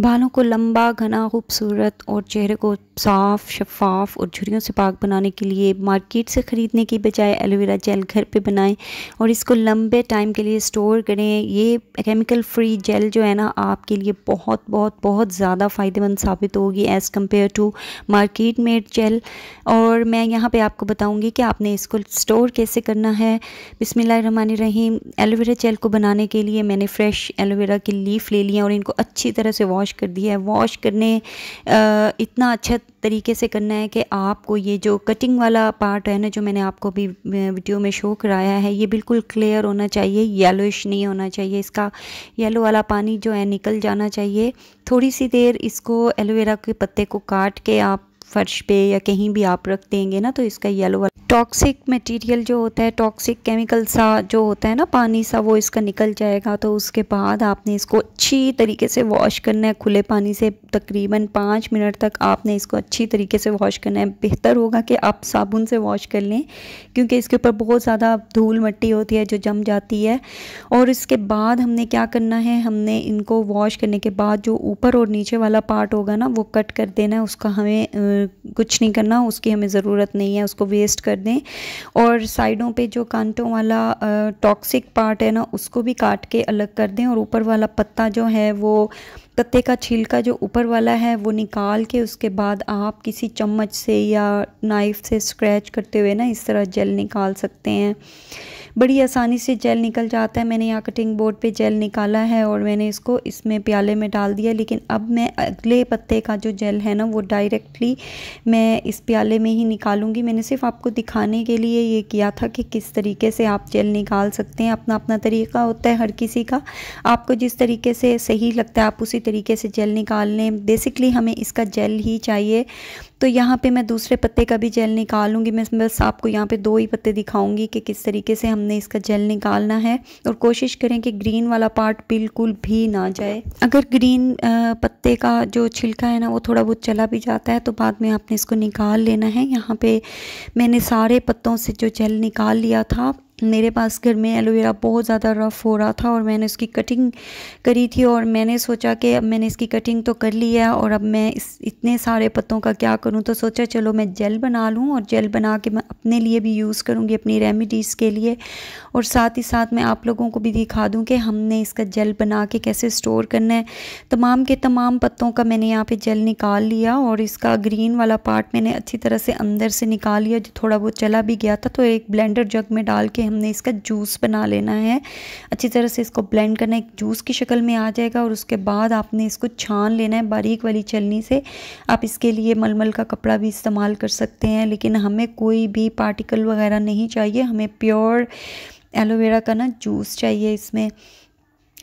बालों को लंबा घना खूबसूरत और चेहरे को साफ़ शफाफ और झुरियों से पाक बनाने के लिए मार्केट से ख़रीदने के बजाय एलोवेरा जेल घर पे बनाएं और इसको लंबे टाइम के लिए स्टोर करें ये केमिकल फ्री जेल जो है ना आपके लिए बहुत बहुत बहुत ज़्यादा फ़ायदेमंद साबित होगी as compare to market made gel और मैं यहाँ पर आपको बताऊँगी कि आपने इसको स्टोर कैसे करना है बिसमिल रहीम एलोवेरा जेल को बनाने के लिए मैंने फ़्रेश एलोवेरा की लीफ ले लिया और इनको अच्छी तरह से वॉश कर दिया है वॉश करने इतना अच्छा तरीके से करना है कि आपको ये जो कटिंग वाला पार्ट है ना जो मैंने आपको भी वीडियो में शो कराया है ये बिल्कुल क्लियर होना चाहिए येलोइश नहीं होना चाहिए इसका येलो वाला पानी जो है निकल जाना चाहिए थोड़ी सी देर इसको एलोवेरा के पत्ते को काट के आप फर्श पे या कहीं भी आप रख देंगे ना तो इसका येलो वाला टॉक्सिक मटेरियल जो होता है टॉक्सिक केमिकल सा जो होता है ना पानी सा वो इसका निकल जाएगा तो उसके बाद आपने इसको अच्छी तरीके से वॉश करना है खुले पानी से तकरीबन पाँच मिनट तक आपने इसको अच्छी तरीके से वॉश करना है बेहतर होगा कि आप साबुन से वॉश कर लें क्योंकि इसके ऊपर बहुत ज़्यादा धूल मट्टी होती है जो जम जाती है और इसके बाद हमने क्या करना है हमने इनको वॉश करने के बाद जो ऊपर और नीचे वाला पार्ट होगा ना वो कट कर देना है उसका हमें कुछ नहीं करना उसकी हमें ज़रूरत नहीं है उसको वेस्ट कर दें और साइडों पे जो कांटों वाला टॉक्सिक पार्ट है ना उसको भी काट के अलग कर दें और ऊपर वाला पत्ता जो है वो पत्ते का छिलका जो ऊपर वाला है वो निकाल के उसके बाद आप किसी चम्मच से या नाइफ़ से स्क्रैच करते हुए ना इस तरह जेल निकाल सकते हैं बड़ी आसानी से जेल निकल जाता है मैंने यहाँ कटिंग बोर्ड पे जेल निकाला है और मैंने इसको इसमें प्याले में डाल दिया लेकिन अब मैं अगले पत्ते का जो जेल है ना वो डायरेक्टली मैं इस प्याले में ही निकालूंगी मैंने सिर्फ आपको दिखाने के लिए ये किया था कि किस तरीके से आप जेल निकाल सकते हैं अपना अपना तरीका होता है हर किसी का आपको जिस तरीके से सही लगता है आप उसी तरीके से जेल निकाल लें बेसिकली हमें इसका जेल ही चाहिए तो यहाँ पे मैं दूसरे पत्ते का भी जेल निकालूंगी मैं बस आपको यहाँ पे दो ही पत्ते दिखाऊंगी कि किस तरीके से हमने इसका जेल निकालना है और कोशिश करें कि ग्रीन वाला पार्ट बिल्कुल भी ना जाए अगर ग्रीन पत्ते का जो छिलका है ना वो थोड़ा बहुत चला भी जाता है तो बाद में आपने इसको निकाल लेना है यहाँ पे मैंने सारे पत्तों से जो जेल निकाल लिया था मेरे पास घर में एलोवेरा बहुत ज़्यादा रफ़ हो रहा था और मैंने उसकी कटिंग करी थी और मैंने सोचा कि अब मैंने इसकी कटिंग तो कर ली है और अब मैं इस इतने सारे पत्तों का क्या करूं तो सोचा चलो मैं जेल बना लूं और जेल बना के मैं अपने लिए भी यूज़ करूंगी अपनी रेमिडीज़ के लिए और साथ ही साथ मैं आप लोगों को भी दिखा दूँ कि हमने इसका जेल बना के कैसे स्टोर करना है तमाम के तमाम पत्तों का मैंने यहाँ पर जेल निकाल लिया और इसका ग्रीन वाला पार्ट मैंने अच्छी तरह से अंदर से निकाल लिया जो थोड़ा बहुत चला भी गया था तो एक ब्लेंडर जग में डाल के हमने इसका जूस बना लेना है अच्छी तरह से इसको ब्लेंड करना एक जूस की शक्ल में आ जाएगा और उसके बाद आपने इसको छान लेना है बारीक वाली छलनी से आप इसके लिए मलमल का कपड़ा भी इस्तेमाल कर सकते हैं लेकिन हमें कोई भी पार्टिकल वगैरह नहीं चाहिए हमें प्योर एलोवेरा का ना जूस चाहिए इसमें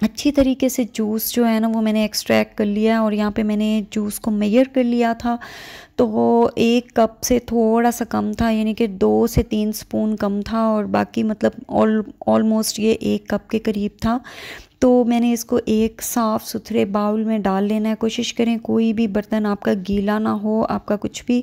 अच्छी तरीके से जूस जो है ना वो मैंने एक्सट्रैक्ट कर लिया और यहाँ पे मैंने जूस को मेयर कर लिया था तो वो एक कप से थोड़ा सा कम था यानी कि दो से तीन स्पून कम था और बाकी मतलब ऑल ऑलमोस्ट ये एक कप के करीब था तो मैंने इसको एक साफ़ सुथरे बाउल में डाल लेना है कोशिश करें कोई भी बर्तन आपका गीला ना हो आपका कुछ भी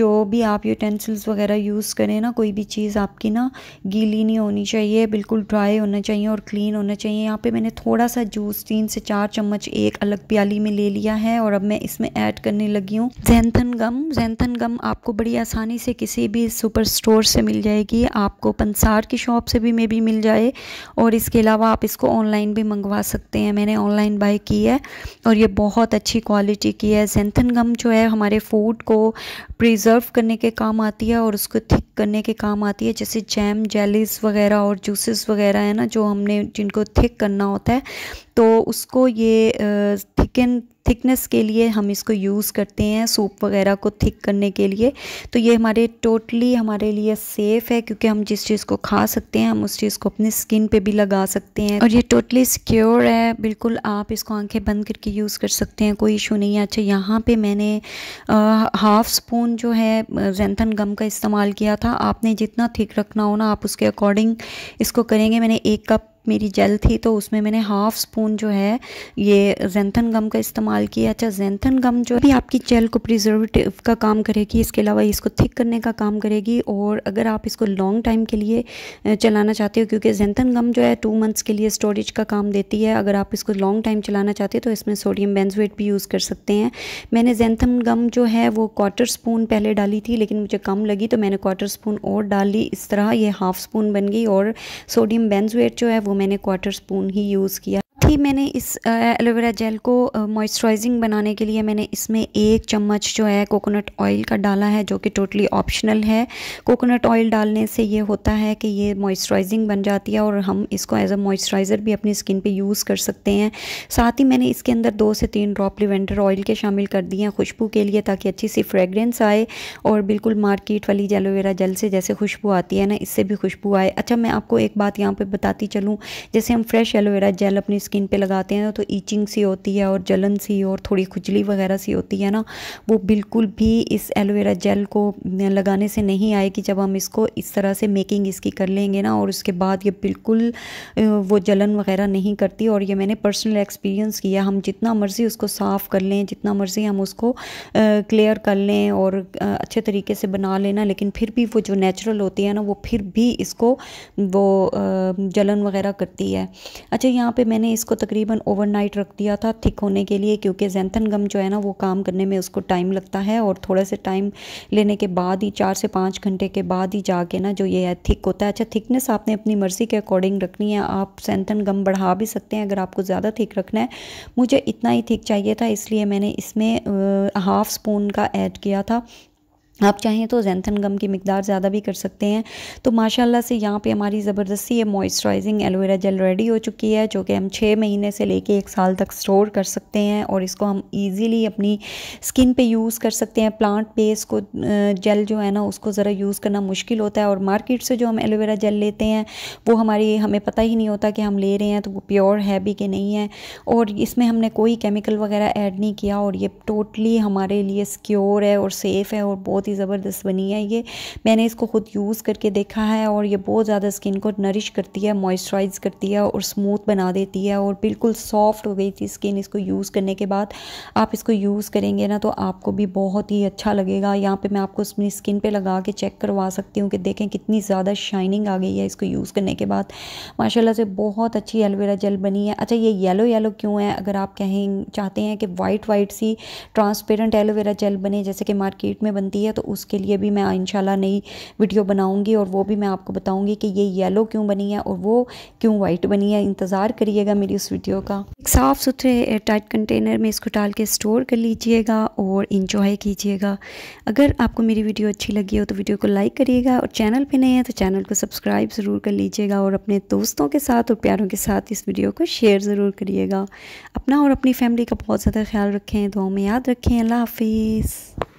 जो भी आप यूटेंसिल्स वगैरह यूज़ करें ना कोई भी चीज़ आपकी ना गीली नहीं होनी चाहिए बिल्कुल ड्राई होना चाहिए और क्लीन होना चाहिए यहाँ पे मैंने थोड़ा सा जूस तीन से चार चम्मच एक अलग प्याली में ले लिया है और अब मैं इसमें ऐड करने लगी हूँ जैनथन गम जैनथन गम आपको बड़ी आसानी से किसी भी सुपर स्टोर से मिल जाएगी आपको पंसार की शॉप से भी मे भी मिल जाए और इसके अलावा आप इसको ऑनलाइन ऑनलाइन भी मंगवा सकते हैं मैंने ऑनलाइन बाय की है और ये बहुत अच्छी क्वालिटी की है जेंथन गम जो है हमारे फूड को प्रिजर्व करने के काम आती है और उसको थिक करने के काम आती है जैसे जैम जेलीस वगैरह और जूसेस वगैरह है ना जो हमने जिनको थिक करना होता है तो उसको ये थिकन थिकनेस के लिए हम इसको यूज़ करते हैं सूप वगैरह को थिक करने के लिए तो ये हमारे टोटली हमारे लिए सेफ़ है क्योंकि हम जिस चीज़ को खा सकते हैं हम उस चीज़ को अपनी स्किन पे भी लगा सकते हैं और ये टोटली सिक्योर है बिल्कुल आप इसको आंखें बंद करके यूज़ कर सकते हैं कोई इशू नहीं है अच्छा यहाँ पर मैंने हाफ़ स्पून जो है जैंथन गम का इस्तेमाल किया था आपने जितना थिक रखना हो ना आप उसके अकॉर्डिंग इसको करेंगे मैंने एक कप मेरी जेल थी तो उसमें मैंने हाफ स्पून जो है ये जैनथन गम का इस्तेमाल किया अच्छा जैनथन गम जो भी आपकी जेल को प्रिजर्वेटिव का काम करेगी इसके अलावा इसको थिक करने का काम करेगी और अगर आप इसको लॉन्ग टाइम के लिए चलाना चाहते हो क्योंकि जैनथन गम जो है टू मंथ्स के लिए स्टोरेज का काम देती है अगर आप इसको लॉन्ग टाइम चलाना चाहते हो तो इसमें सोडियम बेंजवेट भी यूज़ कर सकते हैं मैंने जैनथन गम जो है वो क्वार्टर स्पून पहले डाली थी लेकिन मुझे कम लगी तो मैंने क्वार्टर स्पून और डाली इस तरह ये हाफ स्पून बन गई और सोडियम बेंजवेट जो है वो वो मैंने क्वार्टर स्पून ही यूज़ किया साथ ही मैंने इस एलोवेरा जेल को मॉइस्चराइजिंग बनाने के लिए मैंने इसमें एक चम्मच जो है कोकोनट ऑयल का डाला है जो कि टोटली ऑप्शनल है कोकोनट ऑयल डालने से ये होता है कि ये मॉइस्चराइजिंग बन जाती है और हम इसको एज अ मॉइस्चराइज़र भी अपनी स्किन पे यूज़ कर सकते हैं साथ ही मैंने इसके अंदर दो से तीन ड्रॉप लिवेंडर ऑयल के शामिल कर दिए हैं खुशबू के लिए ताकि अच्छी सी फ्रेगरेंस आए और बिल्कुल मार्केट वाली एलोवेरा जेल से जैसे खुशबू आती है ना इससे भी खुशबू आए अच्छा मैं आपको एक बात यहाँ पर बताती चलूँ जैसे हम फ्रेश एलोवेरा जेल अपनी स्किन पे लगाते हैं तो ईचिंग सी होती है और जलन सी और थोड़ी खुजली वगैरह सी होती है ना वो बिल्कुल भी इस एलोवेरा जेल को लगाने से नहीं आएगी जब हम इसको इस तरह से मेकिंग इसकी कर लेंगे ना और उसके बाद ये बिल्कुल वो जलन वगैरह नहीं करती और ये मैंने पर्सनल एक्सपीरियंस किया हम जितना मर्ज़ी उसको साफ़ कर लें जितना मर्ज़ी हम उसको क्लियर कर लें और अच्छे तरीके से बना लेना लेकिन फिर भी वो जो नेचुरल होती है ना वो फिर भी इसको वो जलन वगैरह करती है अच्छा यहाँ पे मैंने इस इसको तकरीबन ओवरनाइट रख दिया था थिक होने के लिए क्योंकि जैंथन गम जो है ना वो काम करने में उसको टाइम लगता है और थोड़ा से टाइम लेने के बाद ही चार से पाँच घंटे के बाद ही जाके ना जो ये है थिक होता है अच्छा थिकनेस आपने अपनी मर्ज़ी के अकॉर्डिंग रखनी है आप सैंथन गम बढ़ा भी सकते हैं अगर आपको ज़्यादा थिक रखना है मुझे इतना ही थिक चाहिए था इसलिए मैंने इसमें हाफ़ स्पून का ऐड किया था आप चाहें तो जैनथन गम की मकदार ज़्यादा भी कर सकते हैं तो माशाल्लाह से यहाँ पे हमारी ज़बरदस्ती ये मॉइस्चराइजिंग एलोवेरा जेल रेडी हो चुकी है जो कि हम छः महीने से लेके एक साल तक स्टोर कर सकते हैं और इसको हम इजीली अपनी स्किन पे यूज़ कर सकते हैं प्लांट बेस को जेल जो है ना उसको ज़रा यूज़ करना मुश्किल होता है और मार्केट से जो हम एलोवेरा जेल लेते हैं वो हमारी हमें पता ही नहीं होता कि हम ले रहे हैं तो वो प्योर है भी कि नहीं है और इसमें हमने कोई केमिकल वगैरह ऐड नहीं किया और ये टोटली हमारे लिए सिक्योर है और सेफ़ है और बहुत बहुत ही ज़बरदस्त बनी है ये मैंने इसको ख़ुद यूज़ करके देखा है और ये बहुत ज़्यादा स्किन को नरिश करती है मॉइस्चराइज़ करती है और स्मूथ बना देती है और बिल्कुल सॉफ्ट हो गई थी स्किन इसको यूज़ करने के बाद आप इसको यूज़ करेंगे ना तो आपको भी बहुत ही अच्छा लगेगा यहाँ पर मैं आपको अपनी स्किन पर लगा के चेक करवा सकती हूँ कि देखें कितनी ज़्यादा शाइनिंग आ गई है इसको यूज़ करने के बाद माशाला से बहुत अच्छी एलोवेरा जेल बनी है अच्छा ये येलो येलो क्यों है अगर आप कहें चाहते हैं कि वाइट वाइट सी ट्रांसपेरेंट एलोवेरा जेल बने जैसे कि मार्केट में बनती है है तो उसके लिए भी मैं इंशाल्लाह नई वीडियो बनाऊँगी और वो भी मैं आपको बताऊँगी कि ये येलो क्यों बनी है और वो क्यों वाइट बनी है इंतज़ार करिएगा मेरी उस वीडियो का एक साफ़ सुथरे एयर टाइट कंटेनर में इसको डाल के स्टोर कर लीजिएगा और इंजॉय कीजिएगा अगर आपको मेरी वीडियो अच्छी लगी हो तो वीडियो को लाइक करिएगा और चैनल पर नए हैं तो चैनल को सब्सक्राइब ज़रूर कर लीजिएगा और अपने दोस्तों के साथ और प्यारों के साथ इस वीडियो को शेयर ज़रूर करिएगा अपना और अपनी फैमिली का बहुत ज़्यादा ख्याल रखें दुआ में याद रखें अल्लाह हाफिज़